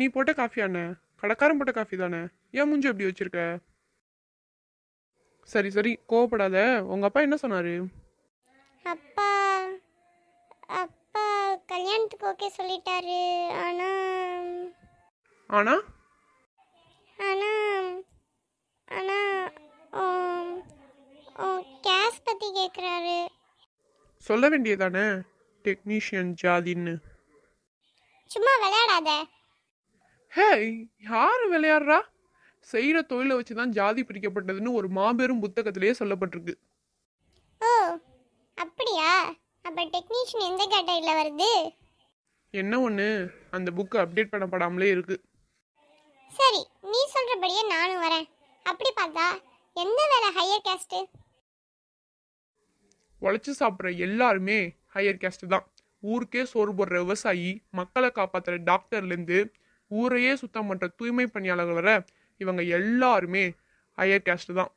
நீ போட்ட காஃபி அண்ணே கடைக்காரன் போட்ட காஃபி தானே ஏன் மூஞ்சி எப்படி வச்சிருக்க சரி சரி கோவப்படாத உங்க அப்பா என்ன சொன்னாரு அப்பா அப்பா கல்யாணத்துக்கு ஓகே சொல்லிட்டாரு ஆனா ஆனா ஆனா ஆனா கேஸ் பத்தி கேக்குறாரு சொல்ல வேண்டியதானே டெக்னீஷியன் ஜாதின்னு சும்மா விளையாடாத ஹே யார் விளையாடுறா செய்கிற தொழிலை வச்சு தான் ஜாதி பிரிக்கப்பட்டதுன்னு ஒரு மாபெரும் புத்தகத்திலேயே சொல்லப்பட்டிருக்கு ஓ அப்படியா அப்போ டெக்னீஷியன் எந்த கேட்டகரியில் வருது என்ன ஒன்று அந்த புக் அப்டேட் பண்ணப்படாமலே இருக்கு சரி நீ சொல்கிறபடியே நானும் வரேன் அப்படி பார்த்தா எந்த வேலை ஹையர் கேஸ்ட்டு உழைச்சி சாப்பிட்ற எல்லாருமே ஹையர் கேஸ்ட்டு தான் ஊருக்கே சோறு போடுற விவசாயி மக்களை காப்பாற்றுற டாக்டர்லேருந்து ஊரையே சுத்தம் பண்ணுற தூய்மை பணியாளர்களை இவங்க எல்லாருமே ஹையர் கேஸ்ட் தான்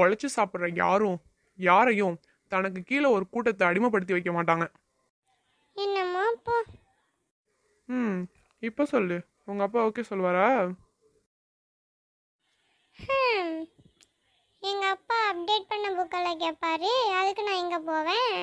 உழைச்சி சாப்பிட்ற யாரும் யாரையும் தனக்கு கீழே ஒரு கூட்டத்தை அடிமைப்படுத்தி வைக்க மாட்டாங்க என்னம்மா அப்பா ம் இப்போ சொல்லு உங்க அப்பா ஓகே சொல்வாரா எங்க அப்பா அப்டேட் பண்ண புக்கெல்லாம் கேட்பாரு அதுக்கு நான் எங்க போவேன்